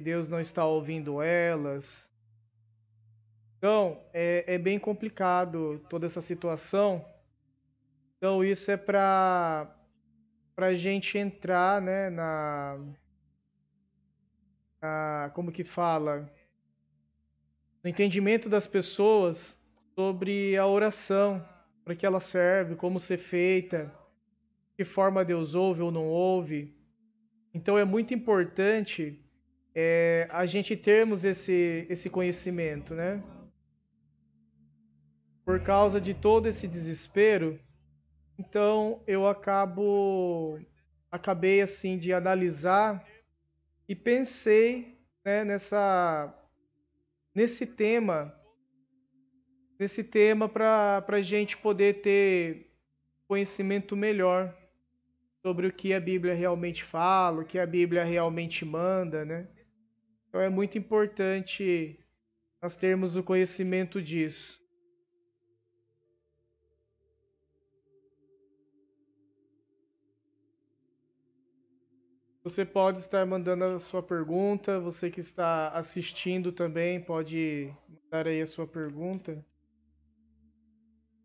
Deus não está ouvindo elas. Então, é, é bem complicado toda essa situação. Então, isso é para a gente entrar né, na, na. Como que fala? No entendimento das pessoas sobre a oração, para que ela serve, como ser feita, que forma Deus ouve ou não ouve. Então, é muito importante é, a gente termos esse, esse conhecimento, né? Por causa de todo esse desespero, então eu acabo acabei assim de analisar e pensei né, nessa nesse tema nesse tema para a gente poder ter conhecimento melhor sobre o que a Bíblia realmente fala, o que a Bíblia realmente manda, né? Então é muito importante nós termos o conhecimento disso. Você pode estar mandando a sua pergunta, você que está assistindo também pode mandar aí a sua pergunta.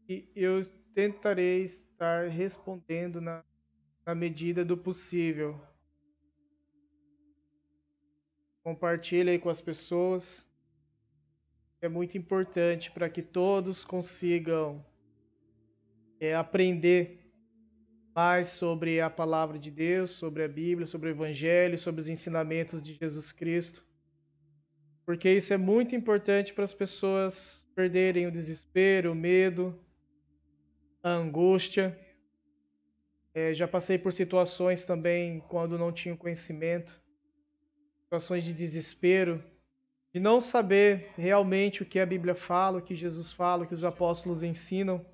E eu tentarei estar respondendo na, na medida do possível. Compartilhe aí com as pessoas. É muito importante para que todos consigam é, aprender mais sobre a palavra de Deus, sobre a Bíblia, sobre o Evangelho, sobre os ensinamentos de Jesus Cristo. Porque isso é muito importante para as pessoas perderem o desespero, o medo, a angústia. É, já passei por situações também quando não tinha conhecimento situações de desespero, de não saber realmente o que a Bíblia fala, o que Jesus fala, o que os apóstolos ensinam.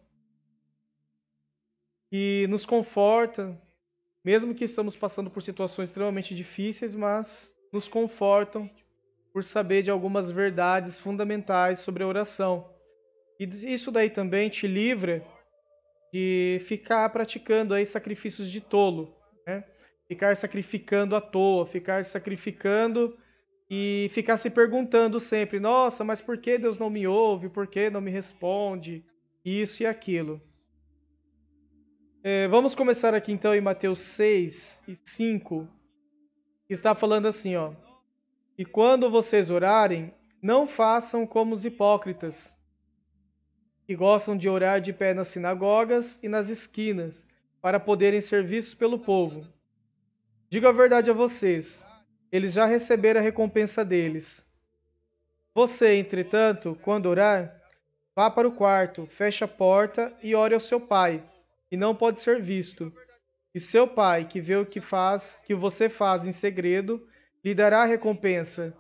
E nos conforta, mesmo que estamos passando por situações extremamente difíceis, mas nos confortam por saber de algumas verdades fundamentais sobre a oração. E isso daí também te livra de ficar praticando aí sacrifícios de tolo Ficar sacrificando à toa, ficar sacrificando e ficar se perguntando sempre: nossa, mas por que Deus não me ouve? Por que não me responde? Isso e aquilo. É, vamos começar aqui então em Mateus 6 e 5, que está falando assim: ó. E quando vocês orarem, não façam como os hipócritas, que gostam de orar de pé nas sinagogas e nas esquinas, para poderem ser vistos pelo povo. Digo a verdade a vocês: eles já receberam a recompensa deles. Você, entretanto, quando orar, vá para o quarto, feche a porta e ore ao seu pai, que não pode ser visto. E seu pai, que vê o que faz, que você faz em segredo, lhe dará a recompensa.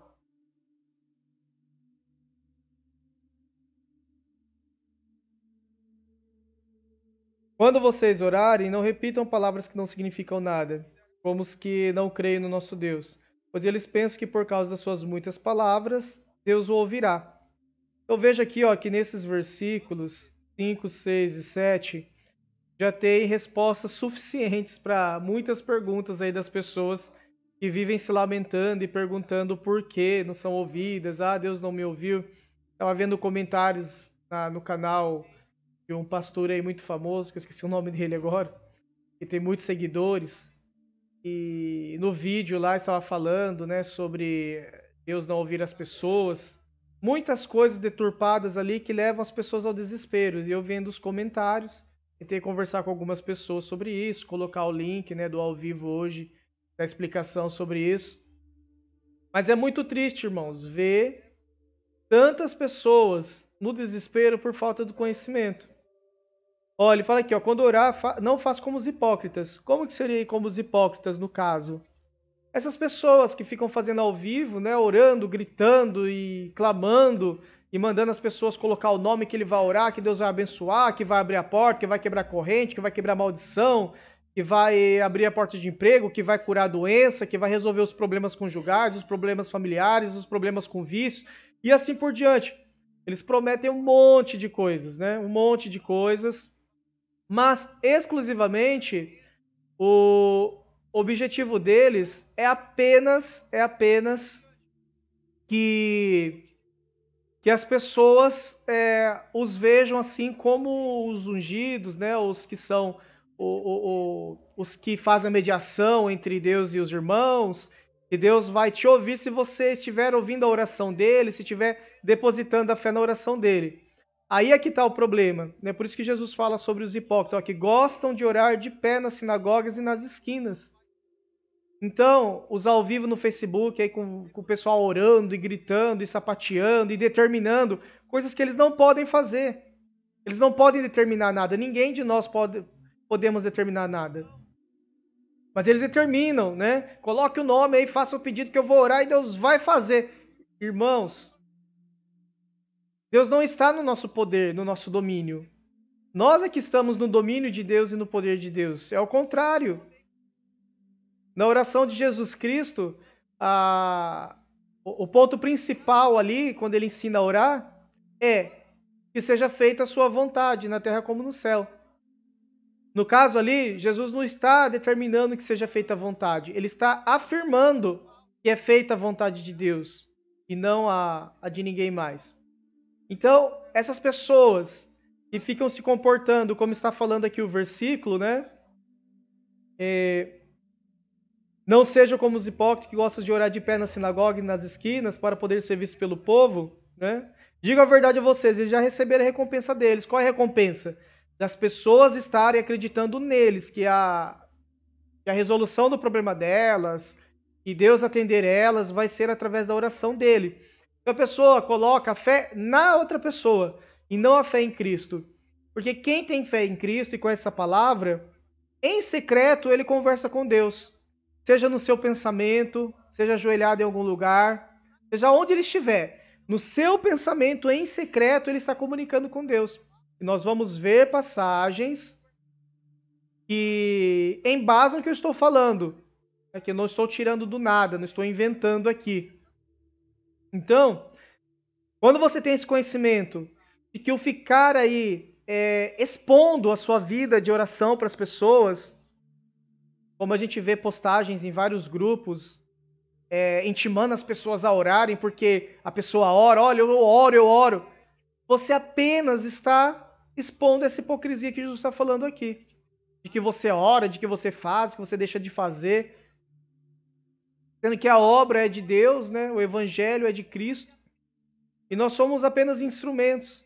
Quando vocês orarem, não repitam palavras que não significam nada como os que não creem no nosso Deus, pois eles pensam que por causa das suas muitas palavras, Deus o ouvirá. Então veja aqui ó, que nesses versículos 5, 6 e 7 já tem respostas suficientes para muitas perguntas aí das pessoas que vivem se lamentando e perguntando por que não são ouvidas, ah, Deus não me ouviu. Estava vendo comentários no canal de um pastor aí muito famoso, que eu esqueci o nome dele agora, que tem muitos seguidores, e no vídeo lá estava falando, né, sobre Deus não ouvir as pessoas. Muitas coisas deturpadas ali que levam as pessoas ao desespero. E eu vendo os comentários, tentei conversar com algumas pessoas sobre isso, colocar o link, né, do ao vivo hoje, da explicação sobre isso. Mas é muito triste, irmãos, ver tantas pessoas no desespero por falta do conhecimento. Olha, ele fala aqui, ó, quando orar, fa não faz como os hipócritas. Como que seria como os hipócritas no caso? Essas pessoas que ficam fazendo ao vivo, né, orando, gritando e clamando e mandando as pessoas colocar o nome que ele vai orar, que Deus vai abençoar, que vai abrir a porta, que vai quebrar corrente, que vai quebrar maldição, que vai abrir a porta de emprego, que vai curar a doença, que vai resolver os problemas conjugais, os problemas familiares, os problemas com vício e assim por diante. Eles prometem um monte de coisas, né? Um monte de coisas mas exclusivamente o objetivo deles é apenas é apenas que que as pessoas é, os vejam assim como os ungidos, né, os que são o, o, o, os que fazem a mediação entre Deus e os irmãos, e Deus vai te ouvir se você estiver ouvindo a oração dele, se estiver depositando a fé na oração dele. Aí é que está o problema. Né? Por isso que Jesus fala sobre os hipócritas, ó, que gostam de orar de pé nas sinagogas e nas esquinas. Então, os ao vivo no Facebook, aí com, com o pessoal orando e gritando e sapateando e determinando coisas que eles não podem fazer. Eles não podem determinar nada. Ninguém de nós pode, podemos determinar nada. Mas eles determinam, né? Coloque o nome aí, faça o pedido que eu vou orar e Deus vai fazer. Irmãos, Deus não está no nosso poder, no nosso domínio. Nós é que estamos no domínio de Deus e no poder de Deus. É o contrário. Na oração de Jesus Cristo, a... o ponto principal ali, quando ele ensina a orar, é que seja feita a sua vontade, na terra como no céu. No caso ali, Jesus não está determinando que seja feita a vontade, ele está afirmando que é feita a vontade de Deus e não a, a de ninguém mais. Então, essas pessoas que ficam se comportando, como está falando aqui o versículo, né? É, não sejam como os hipócritas que gostam de orar de pé na sinagoga e nas esquinas para poder ser visto pelo povo, né? Digo a verdade a vocês, eles já receberam a recompensa deles. Qual é a recompensa? Das pessoas estarem acreditando neles, que a, que a resolução do problema delas, que Deus atender elas, vai ser através da oração dele. Então a pessoa coloca a fé na outra pessoa e não a fé em Cristo. Porque quem tem fé em Cristo e com essa palavra, em secreto ele conversa com Deus. Seja no seu pensamento, seja ajoelhado em algum lugar, seja onde ele estiver. No seu pensamento, em secreto, ele está comunicando com Deus. E nós vamos ver passagens que embasam o que eu estou falando. É que eu não estou tirando do nada, não estou inventando aqui. Então, quando você tem esse conhecimento de que o ficar aí é, expondo a sua vida de oração para as pessoas, como a gente vê postagens em vários grupos, é, intimando as pessoas a orarem, porque a pessoa ora, olha, eu oro, eu oro. Você apenas está expondo essa hipocrisia que Jesus está falando aqui. De que você ora, de que você faz, que você deixa de fazer sendo que a obra é de Deus, né? o evangelho é de Cristo, e nós somos apenas instrumentos.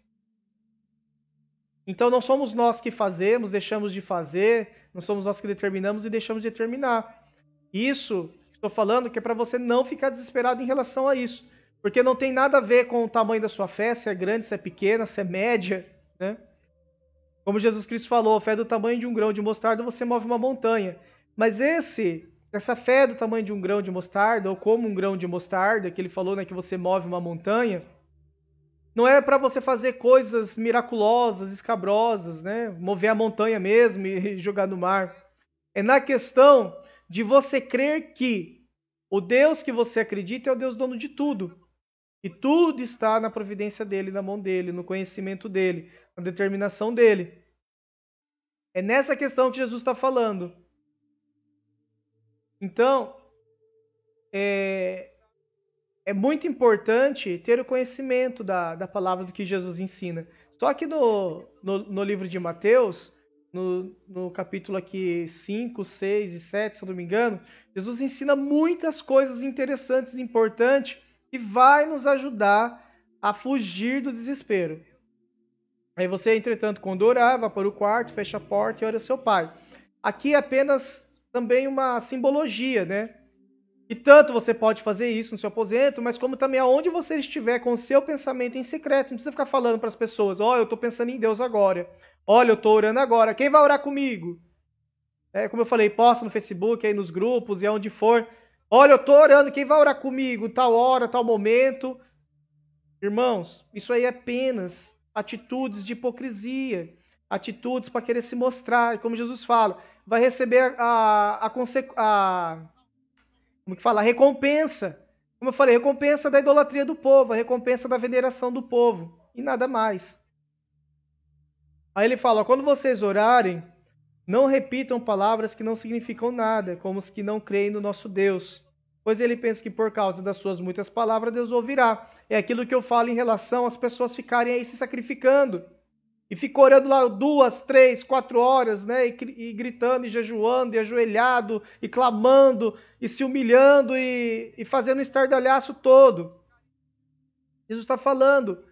Então não somos nós que fazemos, deixamos de fazer, não somos nós que determinamos e deixamos de determinar. Isso estou falando que é para você não ficar desesperado em relação a isso, porque não tem nada a ver com o tamanho da sua fé, se é grande, se é pequena, se é média, né? Como Jesus Cristo falou, fé é do tamanho de um grão de mostarda você move uma montanha. Mas esse essa fé do tamanho de um grão de mostarda, ou como um grão de mostarda, que ele falou né, que você move uma montanha, não é para você fazer coisas miraculosas, escabrosas, né? mover a montanha mesmo e jogar no mar. É na questão de você crer que o Deus que você acredita é o Deus dono de tudo. E tudo está na providência dele, na mão dele, no conhecimento dele, na determinação dele. É nessa questão que Jesus está falando. Então, é, é muito importante ter o conhecimento da, da palavra do que Jesus ensina. Só que no, no, no livro de Mateus, no, no, capítulo aqui 5, 6 e 7, se eu não me engano, Jesus ensina muitas coisas interessantes importantes que vai nos ajudar a fugir do desespero. Aí você, entretanto, quando orar, vá para o quarto, fecha a porta e ora ao seu pai. Aqui é apenas também uma simbologia, né? E tanto você pode fazer isso no seu aposento, mas como também aonde você estiver com o seu pensamento em secreto, não precisa ficar falando para as pessoas, ó, eu estou pensando em Deus agora. Olha, eu estou orando agora. Quem vai orar comigo? É, como eu falei, posta no Facebook, aí nos grupos e aonde for. Olha, eu estou orando, quem vai orar comigo? Tal hora, tal momento. Irmãos, isso aí é apenas atitudes de hipocrisia, atitudes para querer se mostrar. como Jesus fala, vai receber a, a, a, como que fala? a recompensa. Como eu falei, recompensa da idolatria do povo, a recompensa da veneração do povo e nada mais. Aí ele fala: quando vocês orarem, não repitam palavras que não significam nada, como os que não creem no nosso Deus. Pois ele pensa que por causa das suas muitas palavras Deus ouvirá. É aquilo que eu falo em relação às pessoas ficarem aí se sacrificando e ficou orando lá duas, três, quatro horas, né? E, e, gritando, e jejuando, e ajoelhado, e clamando, e se humilhando, e, e fazendo estardalhaço todo. Jesus está falando.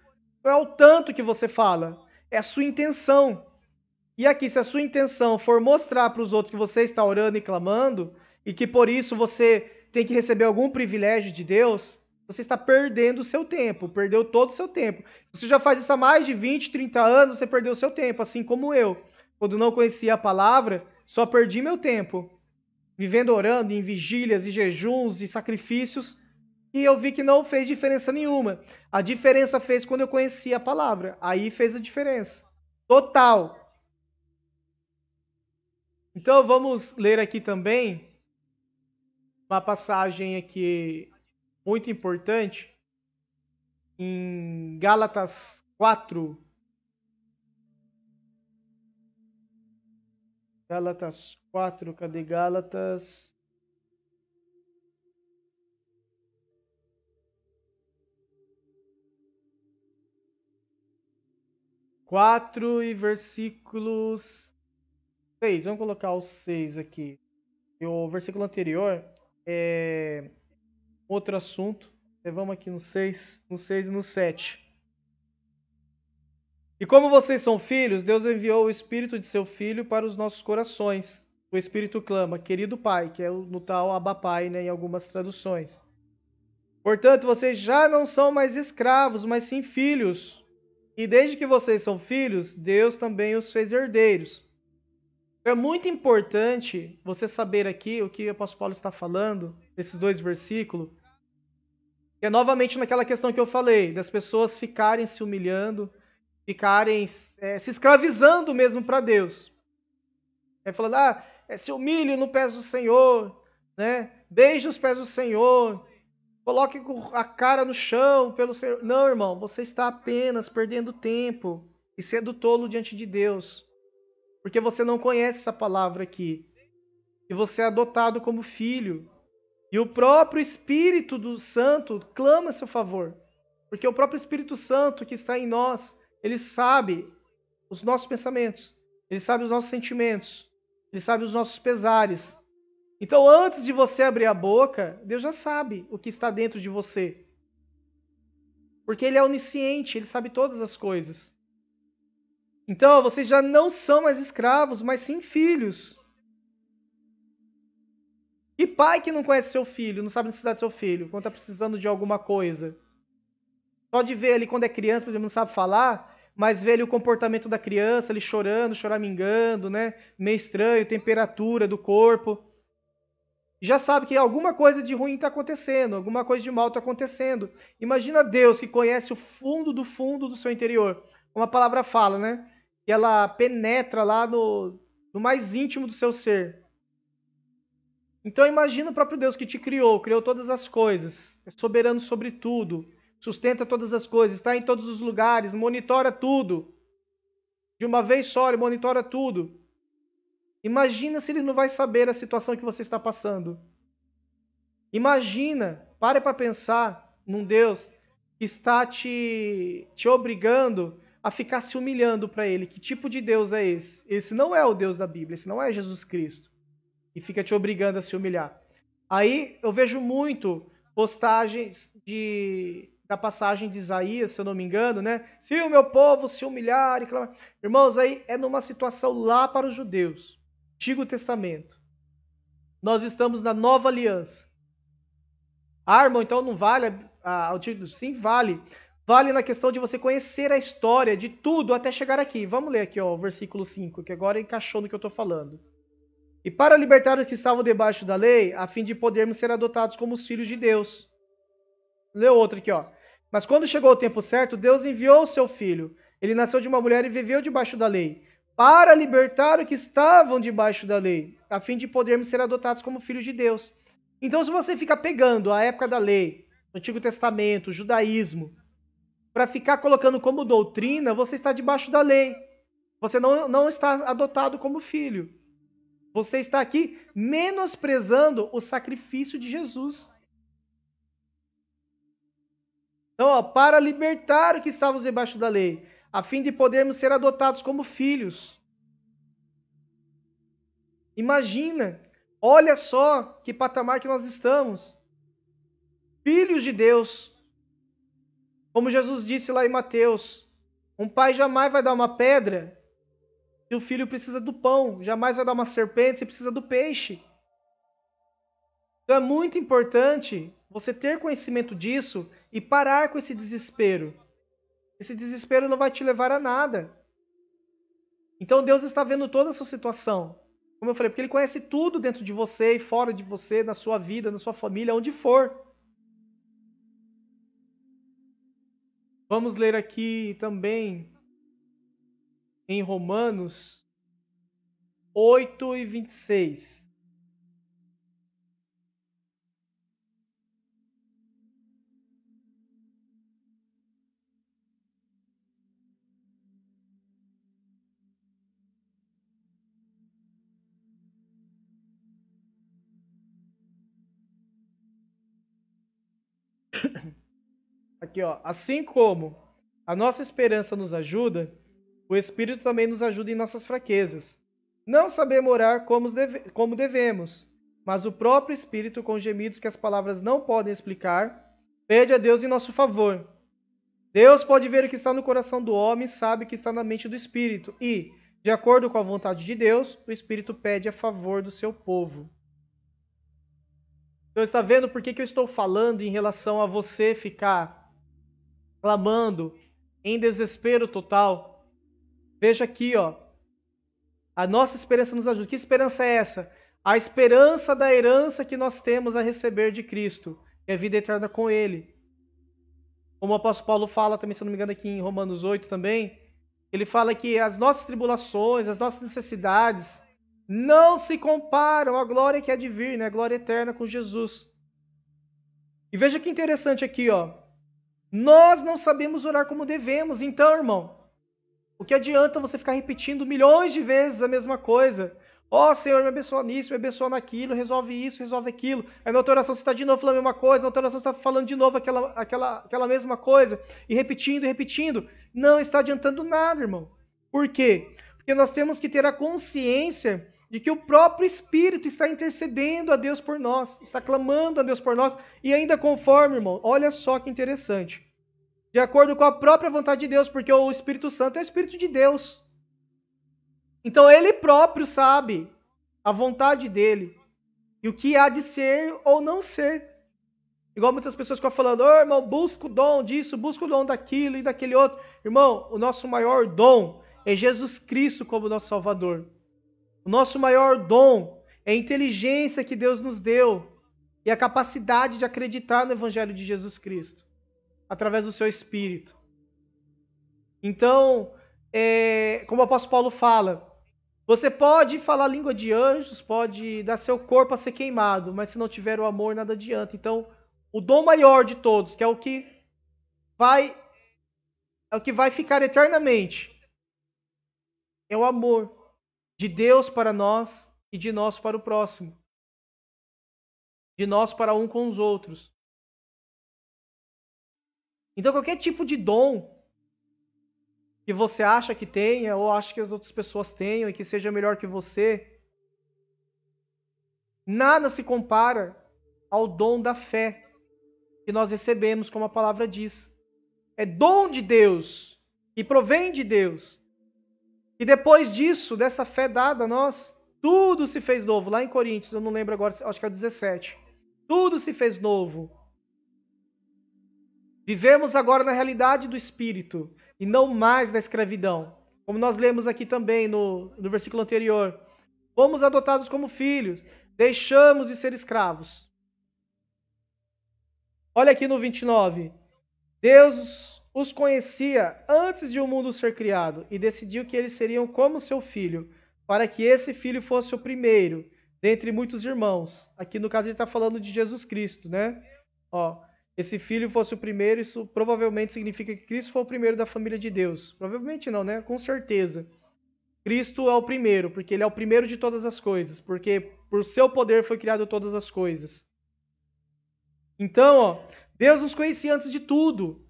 Não é o tanto que você fala, é a sua intenção. E aqui, se a sua intenção for mostrar para os outros que você está orando e clamando, e que por isso você tem que receber algum privilégio de Deus, você está perdendo o seu tempo, perdeu todo o seu tempo. você já faz isso há mais de 20, 30 anos, você perdeu o seu tempo, assim como eu. Quando não conhecia a palavra, só perdi meu tempo. Vivendo orando em vigílias e jejuns e sacrifícios, e eu vi que não fez diferença nenhuma. A diferença fez quando eu conheci a palavra. Aí fez a diferença. Total. Então vamos ler aqui também uma passagem aqui muito importante em Gálatas 4. Gálatas 4, cadê Gálatas? Quatro e versículos seis. Vamos colocar o seis aqui. O versículo anterior é outro assunto. Levamos aqui no 6, no 6 e no 7. E como vocês são filhos, Deus enviou o Espírito de seu Filho para os nossos corações. O Espírito clama, querido Pai, que é no tal Abapai, né, em algumas traduções. Portanto, vocês já não são mais escravos, mas sim filhos. E desde que vocês são filhos, Deus também os fez herdeiros. É muito importante você saber aqui o que o apóstolo Paulo está falando, nesses dois versículos, é novamente naquela questão que eu falei, das pessoas ficarem se humilhando, ficarem é, se escravizando mesmo para Deus. É falando, ah, é, se humilhe no pés do Senhor, né? Beije os pés do Senhor, coloque a cara no chão pelo Senhor. Não, irmão, você está apenas perdendo tempo e sendo tolo diante de Deus, porque você não conhece essa palavra aqui. E você é adotado como filho, e o próprio Espírito do Santo clama a seu favor. Porque o próprio Espírito Santo que está em nós, ele sabe os nossos pensamentos, ele sabe os nossos sentimentos, ele sabe os nossos pesares. Então, antes de você abrir a boca, Deus já sabe o que está dentro de você. Porque ele é onisciente, ele sabe todas as coisas. Então, vocês já não são mais escravos, mas sim filhos. E pai que não conhece seu filho, não sabe a necessidade do seu filho, quando está precisando de alguma coisa. Só de ver ali quando é criança, por exemplo, não sabe falar, mas vê ali o comportamento da criança, ele chorando, choramingando, né? Meio estranho, temperatura do corpo. Já sabe que alguma coisa de ruim está acontecendo, alguma coisa de mal está acontecendo. Imagina Deus que conhece o fundo do fundo do seu interior. Como a palavra fala, né? ela penetra lá no, no mais íntimo do seu ser então imagina o próprio Deus que te criou, criou todas as coisas, é soberano sobre tudo, sustenta todas as coisas, está em todos os lugares, monitora tudo. De uma vez só, ele monitora tudo. Imagina se ele não vai saber a situação que você está passando. Imagina, pare para pensar num Deus que está te, te obrigando a ficar se humilhando para ele. Que tipo de Deus é esse? Esse não é o Deus da Bíblia, esse não é Jesus Cristo e fica te obrigando a se humilhar. Aí eu vejo muito postagens de da passagem de Isaías, se eu não me engano, né? Se o meu povo se humilhar e clamar. Irmãos, aí é numa situação lá para os judeus. Antigo Testamento. Nós estamos na nova aliança. Ah, irmão, então não vale Sim, vale. Vale na questão de você conhecer a história de tudo até chegar aqui. Vamos ler aqui ó, o versículo 5, que agora encaixou no que eu estou falando. E para libertar os que estavam debaixo da lei, a fim de podermos ser adotados como os filhos de Deus. Leu outro aqui, ó. Mas quando chegou o tempo certo, Deus enviou o seu filho. Ele nasceu de uma mulher e viveu debaixo da lei, para libertar os que estavam debaixo da lei, a fim de podermos ser adotados como filhos de Deus. Então, se você fica pegando a época da lei, Antigo Testamento, o judaísmo, para ficar colocando como doutrina, você está debaixo da lei. Você não, não está adotado como filho. Você está aqui menosprezando o sacrifício de Jesus. Então, ó, para libertar o que estávamos debaixo da lei, a fim de podermos ser adotados como filhos. Imagina, olha só que patamar que nós estamos. Filhos de Deus. Como Jesus disse lá em Mateus, um pai jamais vai dar uma pedra o filho precisa do pão, jamais vai dar uma serpente, você precisa do peixe. Então é muito importante você ter conhecimento disso e parar com esse desespero. Esse desespero não vai te levar a nada. Então Deus está vendo toda a sua situação. Como eu falei, porque Ele conhece tudo dentro de você e fora de você, na sua vida, na sua família, onde for. Vamos ler aqui também em Romanos 8 e 26. Aqui, ó. Assim como a nossa esperança nos ajuda, o Espírito também nos ajuda em nossas fraquezas. Não sabemos orar como, deve, como devemos, mas o próprio Espírito, com gemidos que as palavras não podem explicar, pede a Deus em nosso favor. Deus pode ver o que está no coração do homem, sabe o que está na mente do Espírito, e, de acordo com a vontade de Deus, o Espírito pede a favor do seu povo. Então está vendo por que, que eu estou falando em relação a você ficar clamando em desespero total? Veja aqui, ó. A nossa esperança nos ajuda. Que esperança é essa? A esperança da herança que nós temos a receber de Cristo, que é a vida eterna com Ele. Como o apóstolo Paulo fala também, se não me engano, aqui em Romanos 8 também, ele fala que as nossas tribulações, as nossas necessidades, não se comparam à glória que é de vir, né? A glória eterna com Jesus. E veja que interessante aqui, ó. Nós não sabemos orar como devemos, então, irmão, o que adianta você ficar repetindo milhões de vezes a mesma coisa? Ó oh, Senhor, me abençoa nisso, me abençoa naquilo, resolve isso, resolve aquilo. Aí na outra oração você está de novo falando a mesma coisa, na outra oração você está falando de novo aquela, aquela, aquela mesma coisa, e repetindo, repetindo. Não está adiantando nada, irmão. Por quê? Porque nós temos que ter a consciência de que o próprio Espírito está intercedendo a Deus por nós, está clamando a Deus por nós, e ainda conforme, irmão, olha só que interessante de acordo com a própria vontade de Deus, porque o Espírito Santo é o Espírito de Deus. Então ele próprio sabe a vontade dele e o que há de ser ou não ser. Igual muitas pessoas ficam falando, oh, irmão, busca o dom disso, busca o dom daquilo e daquele outro. Irmão, o nosso maior dom é Jesus Cristo como nosso Salvador. O nosso maior dom é a inteligência que Deus nos deu e a capacidade de acreditar no Evangelho de Jesus Cristo através do seu espírito. Então, é, como o apóstolo Paulo fala, você pode falar língua de anjos, pode dar seu corpo a ser queimado, mas se não tiver o amor, nada adianta. Então, o dom maior de todos, que é o que vai é o que vai ficar eternamente, é o amor de Deus para nós e de nós para o próximo. De nós para um com os outros. Então, qualquer tipo de dom que você acha que tenha ou acha que as outras pessoas tenham e que seja melhor que você, nada se compara ao dom da fé que nós recebemos, como a palavra diz. É dom de Deus e provém de Deus. E depois disso, dessa fé dada a nós, tudo se fez novo. Lá em Coríntios, eu não lembro agora, acho que é o 17. Tudo se fez novo Vivemos agora na realidade do Espírito e não mais na escravidão. Como nós lemos aqui também no, no versículo anterior. Fomos adotados como filhos, deixamos de ser escravos. Olha aqui no 29. Deus os conhecia antes de o mundo ser criado e decidiu que eles seriam como seu filho, para que esse filho fosse o primeiro dentre muitos irmãos. Aqui no caso ele está falando de Jesus Cristo, né? Ó, esse filho fosse o primeiro, isso provavelmente significa que Cristo foi o primeiro da família de Deus. Provavelmente não, né? Com certeza. Cristo é o primeiro, porque ele é o primeiro de todas as coisas, porque por seu poder foi criado todas as coisas. Então, ó, Deus nos conhecia antes de tudo,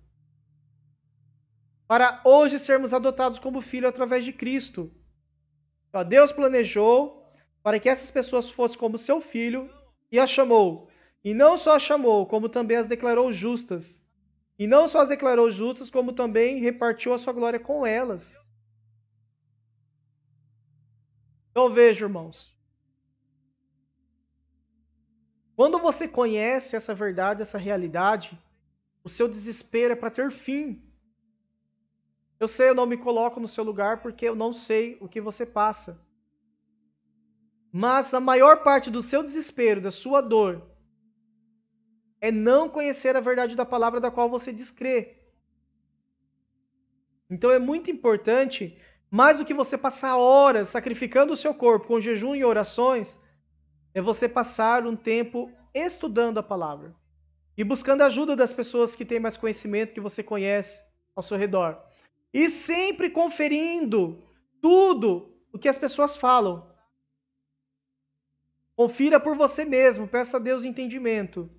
para hoje sermos adotados como filho através de Cristo. Deus planejou para que essas pessoas fossem como seu filho e a chamou e não só as chamou, como também as declarou justas. E não só as declarou justas, como também repartiu a sua glória com elas. Então veja, irmãos. Quando você conhece essa verdade, essa realidade, o seu desespero é para ter fim. Eu sei, eu não me coloco no seu lugar porque eu não sei o que você passa. Mas a maior parte do seu desespero, da sua dor, é não conhecer a verdade da palavra da qual você diz crer. Então é muito importante, mais do que você passar horas sacrificando o seu corpo com jejum e orações, é você passar um tempo estudando a palavra e buscando a ajuda das pessoas que têm mais conhecimento que você conhece ao seu redor. E sempre conferindo tudo o que as pessoas falam. Confira por você mesmo, peça a Deus entendimento.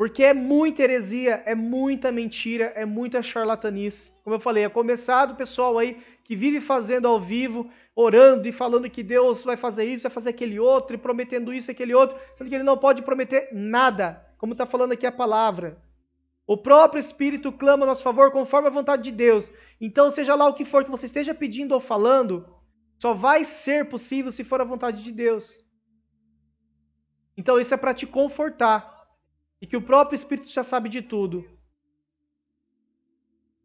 Porque é muita heresia, é muita mentira, é muita charlatanice. Como eu falei, é começado, o pessoal aí que vive fazendo ao vivo, orando e falando que Deus vai fazer isso, vai fazer aquele outro, e prometendo isso, aquele outro, sendo que ele não pode prometer nada, como está falando aqui a palavra. O próprio Espírito clama a nosso favor conforme a vontade de Deus. Então, seja lá o que for que você esteja pedindo ou falando, só vai ser possível se for a vontade de Deus. Então, isso é para te confortar e que o próprio Espírito já sabe de tudo.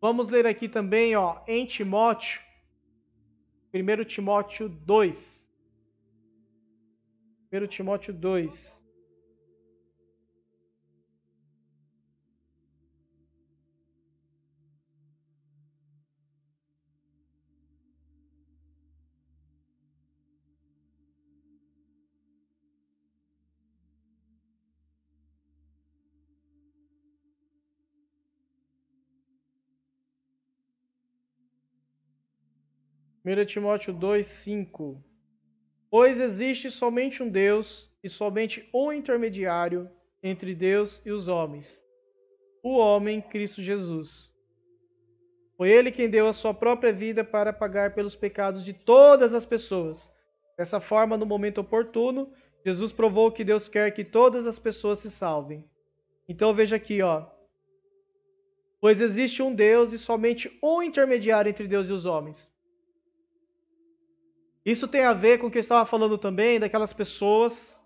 Vamos ler aqui também, ó, em Timóteo, 1 Timóteo 2. 1 Timóteo 2. 1 Timóteo 2, 5. Pois existe somente um Deus e somente um intermediário entre Deus e os homens, o homem Cristo Jesus. Foi ele quem deu a sua própria vida para pagar pelos pecados de todas as pessoas. Dessa forma, no momento oportuno, Jesus provou que Deus quer que todas as pessoas se salvem. Então veja aqui, ó. Pois existe um Deus e somente um intermediário entre Deus e os homens, isso tem a ver com o que eu estava falando também daquelas pessoas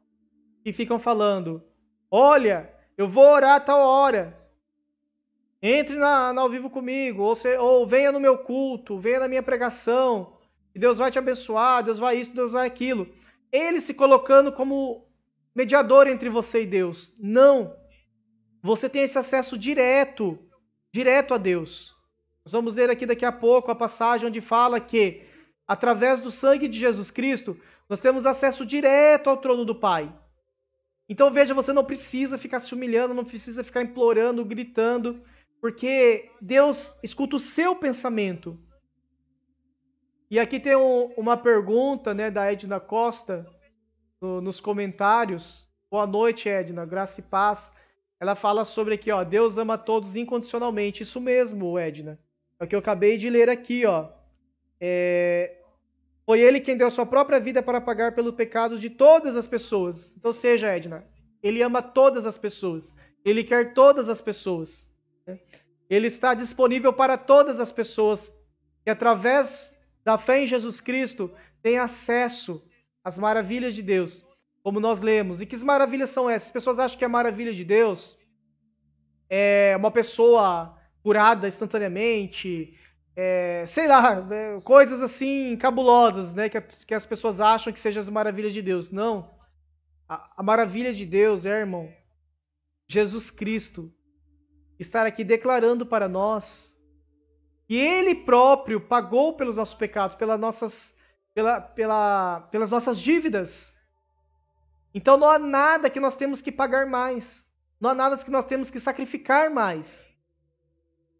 que ficam falando: olha, eu vou orar a tal hora. Entre na, na ao vivo comigo, ou, se, ou venha no meu culto, venha na minha pregação, e Deus vai te abençoar, Deus vai isso, Deus vai aquilo. Ele se colocando como mediador entre você e Deus. Não! Você tem esse acesso direto, direto a Deus. Nós vamos ler aqui daqui a pouco a passagem onde fala que Através do sangue de Jesus Cristo, nós temos acesso direto ao trono do Pai. Então veja, você não precisa ficar se humilhando, não precisa ficar implorando, gritando, porque Deus escuta o seu pensamento. E aqui tem um, uma pergunta né, da Edna Costa no, nos comentários. Boa noite, Edna. Graça e paz. Ela fala sobre aqui, ó. Deus ama todos incondicionalmente. Isso mesmo, Edna. É o que eu acabei de ler aqui, ó. É, foi ele quem deu a sua própria vida para pagar pelo pecado de todas as pessoas. Então, seja, Edna, ele ama todas as pessoas. Ele quer todas as pessoas. Né? Ele está disponível para todas as pessoas que, através da fé em Jesus Cristo, têm acesso às maravilhas de Deus, como nós lemos. E que maravilhas são essas? As pessoas acham que a maravilha de Deus é uma pessoa curada instantaneamente, é, sei lá, né, coisas assim cabulosas, né, que, que as pessoas acham que sejam as maravilhas de Deus. Não. A, a maravilha de Deus é, irmão, Jesus Cristo estar aqui declarando para nós que Ele próprio pagou pelos nossos pecados, pelas nossas, pela, pela, pelas nossas dívidas. Então não há nada que nós temos que pagar mais. Não há nada que nós temos que sacrificar mais.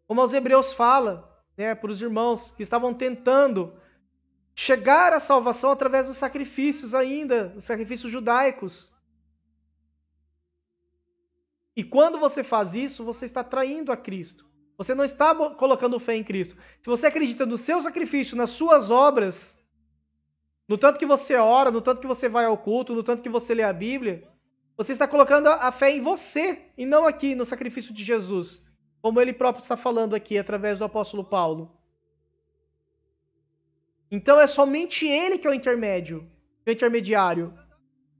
Como aos Hebreus fala, né, para os irmãos que estavam tentando chegar à salvação através dos sacrifícios ainda, os sacrifícios judaicos. E quando você faz isso, você está traindo a Cristo. Você não está colocando fé em Cristo. Se você acredita no seu sacrifício, nas suas obras, no tanto que você ora, no tanto que você vai ao culto, no tanto que você lê a Bíblia, você está colocando a fé em você e não aqui no sacrifício de Jesus como ele próprio está falando aqui através do apóstolo Paulo. Então é somente ele que é o intermédio, é o intermediário.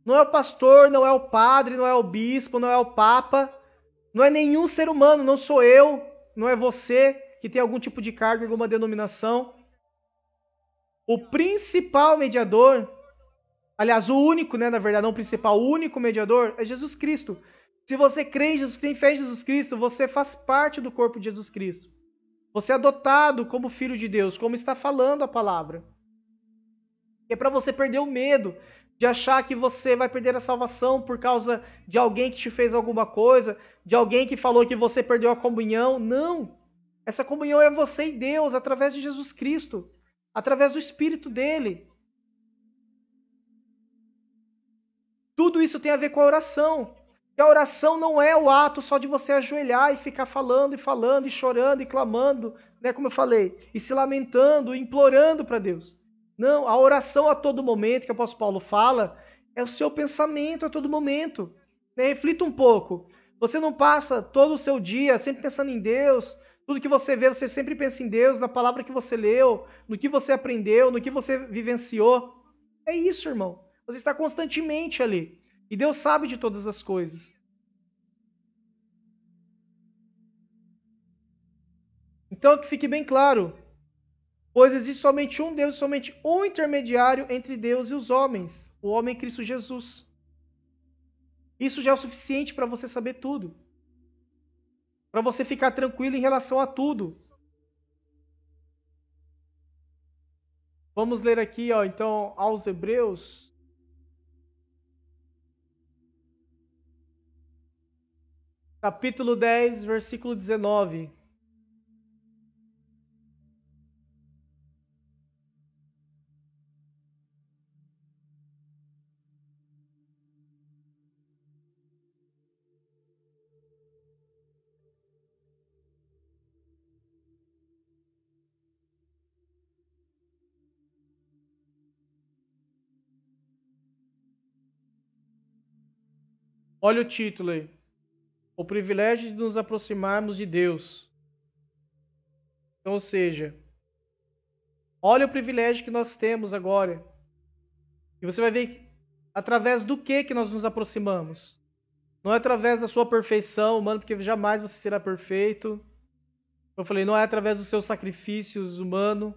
Não é o pastor, não é o padre, não é o bispo, não é o papa, não é nenhum ser humano, não sou eu, não é você que tem algum tipo de cargo, alguma denominação. O principal mediador, aliás, o único, né, na verdade, não o principal, o único mediador é Jesus Cristo. Se você crê em Jesus, tem fé em Jesus Cristo, você faz parte do corpo de Jesus Cristo. Você é adotado como filho de Deus, como está falando a palavra. É para você perder o medo de achar que você vai perder a salvação por causa de alguém que te fez alguma coisa, de alguém que falou que você perdeu a comunhão. Não! Essa comunhão é você e Deus, através de Jesus Cristo, através do Espírito dele. Tudo isso tem a ver com a oração. E a oração não é o ato só de você ajoelhar e ficar falando e falando e chorando e clamando, né, como eu falei, e se lamentando, e implorando para Deus. Não, a oração a todo momento que o apóstolo Paulo fala é o seu pensamento a todo momento. Né? Reflita um pouco. Você não passa todo o seu dia sempre pensando em Deus. Tudo que você vê, você sempre pensa em Deus, na palavra que você leu, no que você aprendeu, no que você vivenciou. É isso, irmão. Você está constantemente ali. E Deus sabe de todas as coisas. Então, que fique bem claro: pois existe somente um Deus, somente um intermediário entre Deus e os homens, o homem Cristo Jesus. Isso já é o suficiente para você saber tudo. Para você ficar tranquilo em relação a tudo. Vamos ler aqui, ó, então, aos Hebreus, capítulo 10, versículo 19. Olha o título aí o privilégio de nos aproximarmos de Deus. Então, ou seja, olha o privilégio que nós temos agora. E você vai ver através do que que nós nos aproximamos. Não é através da sua perfeição humana, porque jamais você será perfeito. Eu falei, não é através dos seus sacrifícios humano,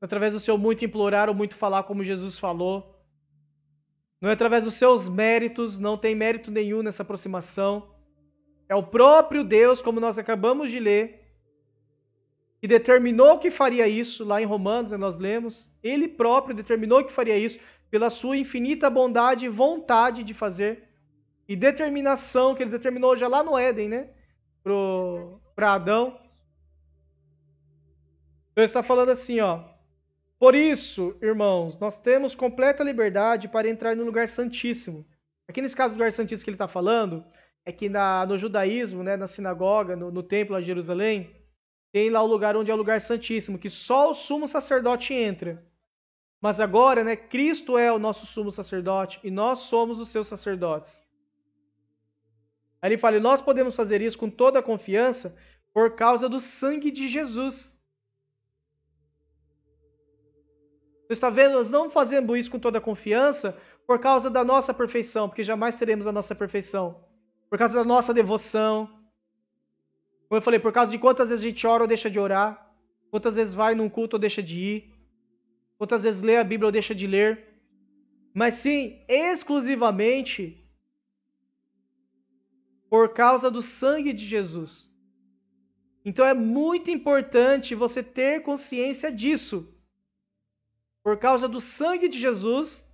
não é através do seu muito implorar ou muito falar como Jesus falou. Não é através dos seus méritos, não tem mérito nenhum nessa aproximação é o próprio Deus, como nós acabamos de ler, que determinou que faria isso, lá em Romanos, nós lemos, ele próprio determinou que faria isso pela sua infinita bondade e vontade de fazer e determinação que ele determinou já lá no Éden, né? Pro para Adão. Então está falando assim, ó: Por isso, irmãos, nós temos completa liberdade para entrar no lugar santíssimo. Aqui nesse caso, do lugar santíssimo que ele está falando é que na, no judaísmo, né, na sinagoga, no, no templo em de Jerusalém, tem lá o lugar onde é o lugar santíssimo, que só o sumo sacerdote entra. Mas agora, né, Cristo é o nosso sumo sacerdote e nós somos os seus sacerdotes. Aí ele fala: nós podemos fazer isso com toda a confiança por causa do sangue de Jesus. Você está vendo? Nós não fazemos isso com toda a confiança por causa da nossa perfeição, porque jamais teremos a nossa perfeição por causa da nossa devoção. Como eu falei, por causa de quantas vezes a gente ora ou deixa de orar, quantas vezes vai num culto ou deixa de ir, quantas vezes lê a Bíblia ou deixa de ler. Mas sim, exclusivamente por causa do sangue de Jesus. Então é muito importante você ter consciência disso. Por causa do sangue de Jesus,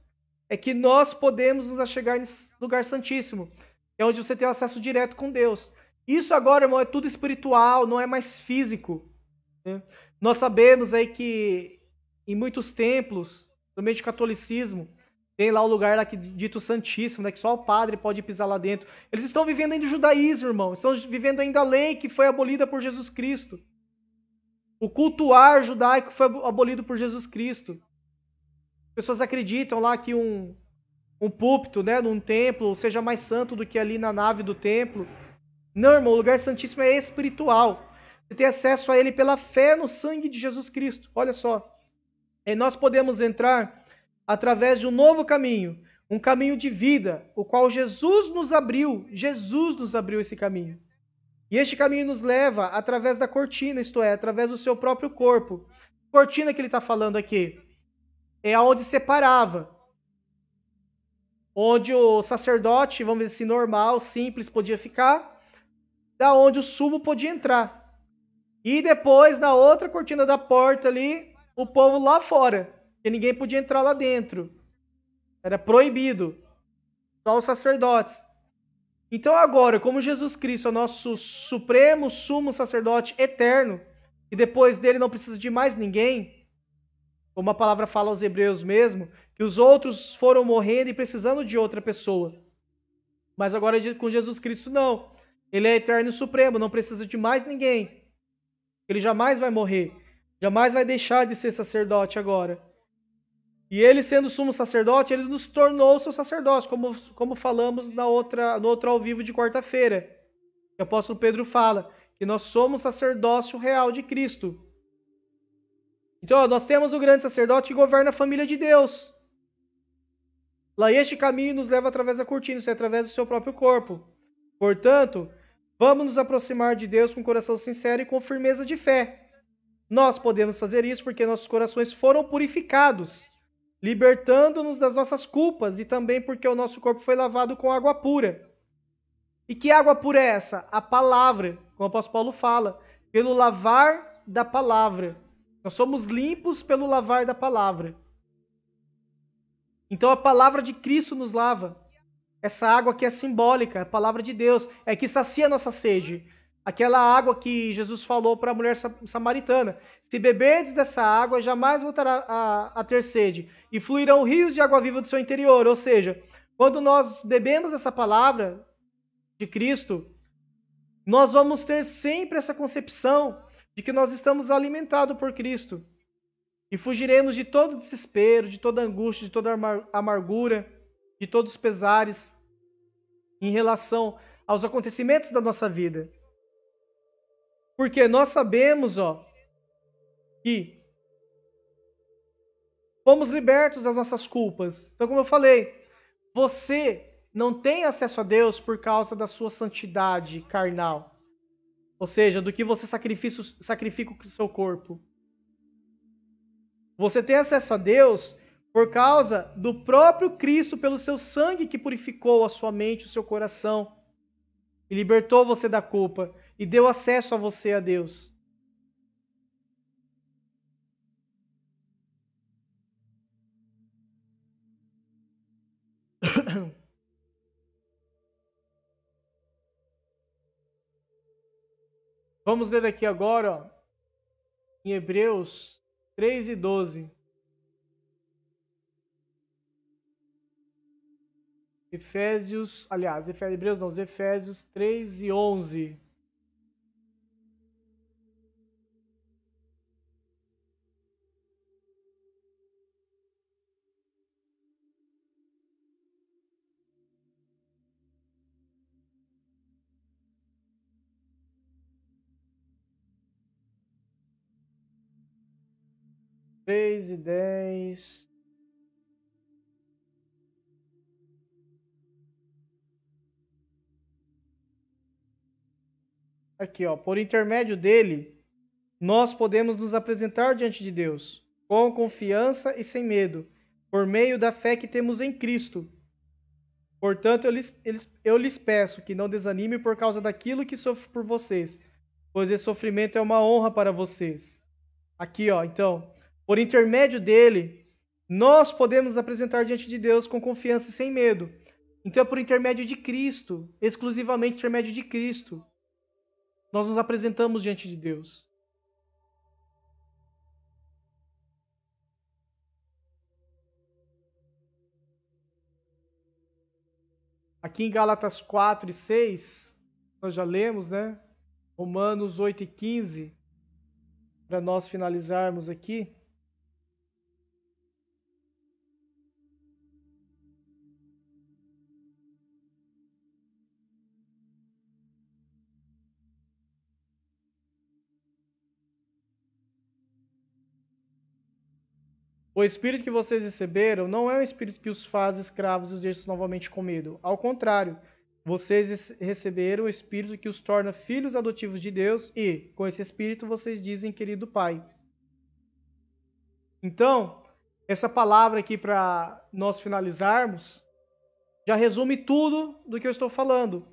é que nós podemos nos achegar nesse lugar santíssimo é onde você tem acesso direto com Deus. Isso agora, irmão, é tudo espiritual, não é mais físico. Né? Nós sabemos aí que em muitos templos, no meio do catolicismo, tem lá o lugar lá que dito santíssimo, né, que só o padre pode pisar lá dentro. Eles estão vivendo ainda o judaísmo, irmão. Estão vivendo ainda a lei que foi abolida por Jesus Cristo. O cultuar judaico foi abolido por Jesus Cristo. Pessoas acreditam lá que um um púlpito, né, num templo, seja mais santo do que ali na nave do templo. Não, irmão, o lugar santíssimo é espiritual. Você tem acesso a ele pela fé no sangue de Jesus Cristo. Olha só. E nós podemos entrar através de um novo caminho, um caminho de vida, o qual Jesus nos abriu. Jesus nos abriu esse caminho. E este caminho nos leva através da cortina, isto é, através do seu próprio corpo. Cortina que ele está falando aqui é aonde separava onde o sacerdote, vamos dizer assim, normal, simples, podia ficar, da onde o sumo podia entrar. E depois, na outra cortina da porta ali, o povo lá fora, que ninguém podia entrar lá dentro. Era proibido. Só os sacerdotes. Então agora, como Jesus Cristo é o nosso supremo sumo sacerdote eterno, e depois dele não precisa de mais ninguém, como a palavra fala aos hebreus mesmo, que os outros foram morrendo e precisando de outra pessoa. Mas agora com Jesus Cristo não. Ele é eterno e supremo, não precisa de mais ninguém. Ele jamais vai morrer, jamais vai deixar de ser sacerdote agora. E ele sendo sumo sacerdote, ele nos tornou seu sacerdote, como, como falamos na outra, no outro ao vivo de quarta-feira. O apóstolo Pedro fala que nós somos sacerdócio real de Cristo. Então, ó, nós temos o grande sacerdote que governa a família de Deus. Lá este caminho nos leva através da cortina, isso é através do seu próprio corpo. Portanto, vamos nos aproximar de Deus com coração sincero e com firmeza de fé. Nós podemos fazer isso porque nossos corações foram purificados, libertando-nos das nossas culpas e também porque o nosso corpo foi lavado com água pura. E que água pura é essa? A palavra, como o apóstolo Paulo fala, pelo lavar da palavra. Nós somos limpos pelo lavar da palavra. Então a palavra de Cristo nos lava. Essa água que é simbólica, é a palavra de Deus, é que sacia nossa sede. Aquela água que Jesus falou para a mulher samaritana: Se beberdes dessa água, jamais voltará a, a ter sede, e fluirão rios de água viva do seu interior. Ou seja, quando nós bebemos essa palavra de Cristo, nós vamos ter sempre essa concepção de que nós estamos alimentados por Cristo e fugiremos de todo desespero, de toda angústia, de toda amargura, de todos os pesares em relação aos acontecimentos da nossa vida. Porque nós sabemos, ó, que fomos libertos das nossas culpas. Então, como eu falei, você não tem acesso a Deus por causa da sua santidade carnal. Ou seja, do que você sacrifica, sacrifica o seu corpo. Você tem acesso a Deus por causa do próprio Cristo, pelo seu sangue que purificou a sua mente, o seu coração, e libertou você da culpa, e deu acesso a você a Deus. Vamos ler aqui agora, ó, em Hebreus 3 e 12. Efésios, aliás, Hebreus não, Efésios 3 e 11. três e dez. Aqui, ó, por intermédio dele, nós podemos nos apresentar diante de Deus com confiança e sem medo, por meio da fé que temos em Cristo. Portanto, eu lhes, eu lhes peço que não desanime por causa daquilo que sofro por vocês, pois esse sofrimento é uma honra para vocês. Aqui, ó, então, por intermédio dele, nós podemos apresentar diante de Deus com confiança e sem medo. Então é por intermédio de Cristo, exclusivamente intermédio de Cristo. Nós nos apresentamos diante de Deus. Aqui em Gálatas 4 e 6, nós já lemos, né? Romanos 8 e 15, para nós finalizarmos aqui. O espírito que vocês receberam não é um espírito que os faz escravos e os deixa novamente com medo. Ao contrário, vocês receberam o espírito que os torna filhos adotivos de Deus e, com esse espírito, vocês dizem querido Pai. Então, essa palavra aqui para nós finalizarmos já resume tudo do que eu estou falando.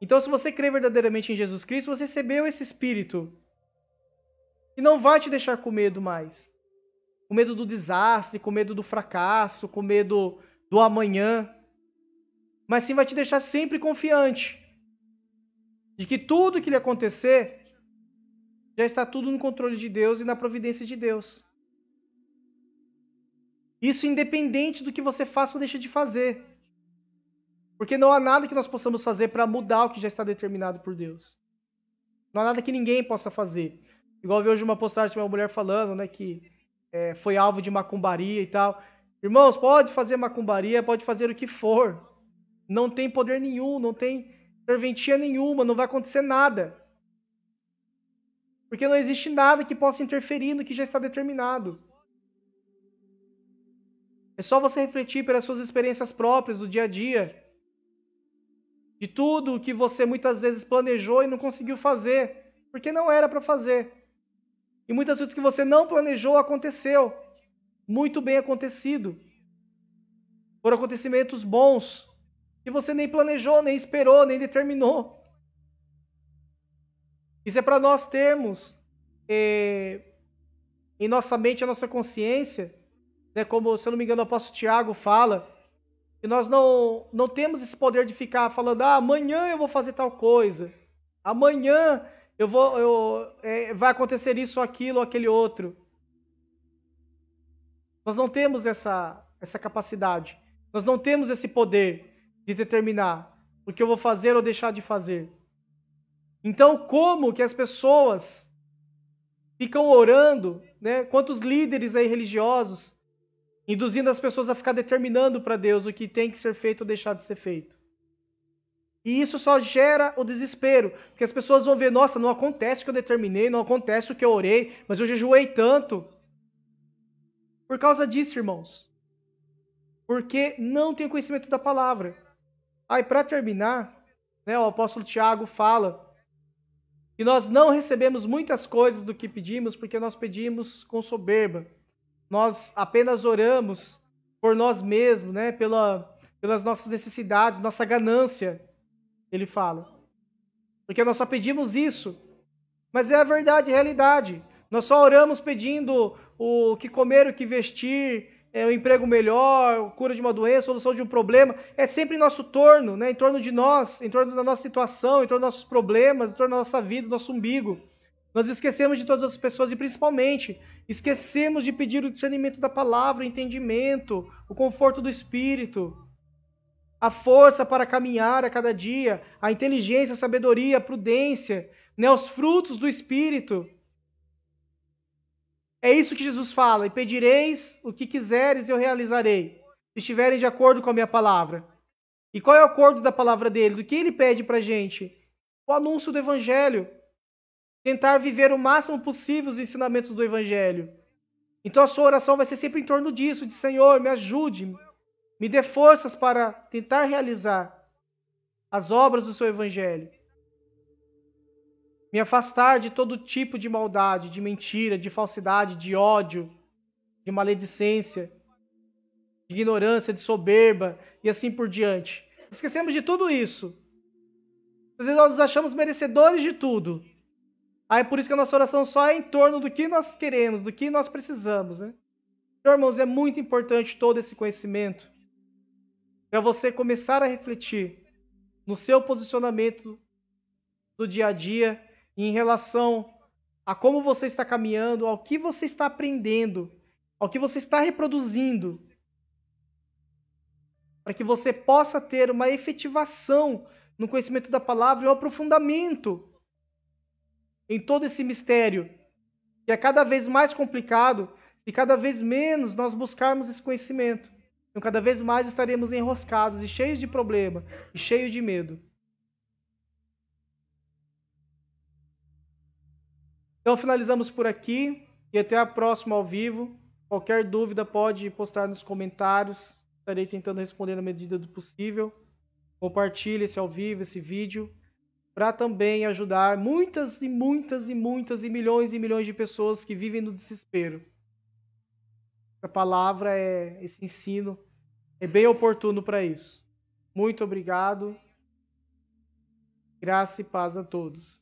Então, se você crê verdadeiramente em Jesus Cristo, você recebeu esse espírito e não vai te deixar com medo mais com medo do desastre, com medo do fracasso, com medo do amanhã. Mas sim vai te deixar sempre confiante de que tudo que lhe acontecer já está tudo no controle de Deus e na providência de Deus. Isso independente do que você faça ou deixe de fazer. Porque não há nada que nós possamos fazer para mudar o que já está determinado por Deus. Não há nada que ninguém possa fazer. Igual eu vi hoje uma postagem de uma mulher falando, né, que é, foi alvo de macumbaria e tal. Irmãos, pode fazer macumbaria, pode fazer o que for. Não tem poder nenhum, não tem serventia nenhuma, não vai acontecer nada. Porque não existe nada que possa interferir no que já está determinado. É só você refletir pelas suas experiências próprias do dia a dia. De tudo que você muitas vezes planejou e não conseguiu fazer, porque não era para fazer. E muitas vezes que você não planejou aconteceu. Muito bem acontecido. Foram acontecimentos bons. E você nem planejou, nem esperou, nem determinou. Isso é para nós termos eh, em nossa mente, a nossa consciência, né, como, se eu não me engano, o apóstolo Tiago fala, que nós não, não temos esse poder de ficar falando, ah, amanhã eu vou fazer tal coisa, amanhã eu vou, eu, é, vai acontecer isso, aquilo, aquele outro. Nós não temos essa, essa capacidade. Nós não temos esse poder de determinar o que eu vou fazer ou deixar de fazer. Então, como que as pessoas ficam orando, né? Quantos líderes aí religiosos induzindo as pessoas a ficar determinando para Deus o que tem que ser feito ou deixar de ser feito? E isso só gera o desespero, porque as pessoas vão ver, nossa, não acontece o que eu determinei, não acontece o que eu orei, mas eu jejuei tanto. Por causa disso, irmãos. Porque não tem conhecimento da palavra. Aí, para terminar, né, o apóstolo Tiago fala que nós não recebemos muitas coisas do que pedimos, porque nós pedimos com soberba. Nós apenas oramos por nós mesmos, né, pela, pelas nossas necessidades, nossa ganância. Ele fala. Porque nós só pedimos isso. Mas é a verdade, a realidade. Nós só oramos pedindo o que comer, o que vestir, é, emprego melhor, cura de uma doença, solução de um problema. É sempre em nosso torno, né? em torno de nós, em torno da nossa situação, em torno dos nossos problemas, em torno da nossa vida, do nosso umbigo. Nós esquecemos de todas as pessoas e principalmente esquecemos de pedir o discernimento da palavra, o entendimento, o conforto do espírito a força para caminhar a cada dia, a inteligência, a sabedoria, a prudência, né, os frutos do Espírito. É isso que Jesus fala: e pedireis o que quiseres, eu realizarei, se estiverem de acordo com a minha palavra. E qual é o acordo da palavra dele? Do que ele pede para a gente? O anúncio do Evangelho. Tentar viver o máximo possível os ensinamentos do Evangelho. Então a sua oração vai ser sempre em torno disso: de Senhor, me ajude, me dê forças para tentar realizar as obras do seu evangelho. Me afastar de todo tipo de maldade, de mentira, de falsidade, de ódio, de maledicência, de ignorância, de soberba e assim por diante. Esquecemos de tudo isso. Às vezes nós nos achamos merecedores de tudo. Aí é por isso que a nossa oração só é em torno do que nós queremos, do que nós precisamos, né? Então, irmãos, é muito importante todo esse conhecimento para você começar a refletir no seu posicionamento do dia a dia em relação a como você está caminhando, ao que você está aprendendo, ao que você está reproduzindo, para que você possa ter uma efetivação no conhecimento da palavra e um aprofundamento em todo esse mistério, que é cada vez mais complicado e cada vez menos nós buscarmos esse conhecimento. Então, cada vez mais estaremos enroscados e cheios de problema e cheios de medo. Então, finalizamos por aqui e até a próxima ao vivo. Qualquer dúvida pode postar nos comentários. Estarei tentando responder na medida do possível. Compartilhe esse ao vivo, esse vídeo, para também ajudar muitas e muitas e muitas e milhões e milhões de pessoas que vivem no desespero. Essa palavra, é, esse ensino é bem oportuno para isso. Muito obrigado. Graça e paz a todos.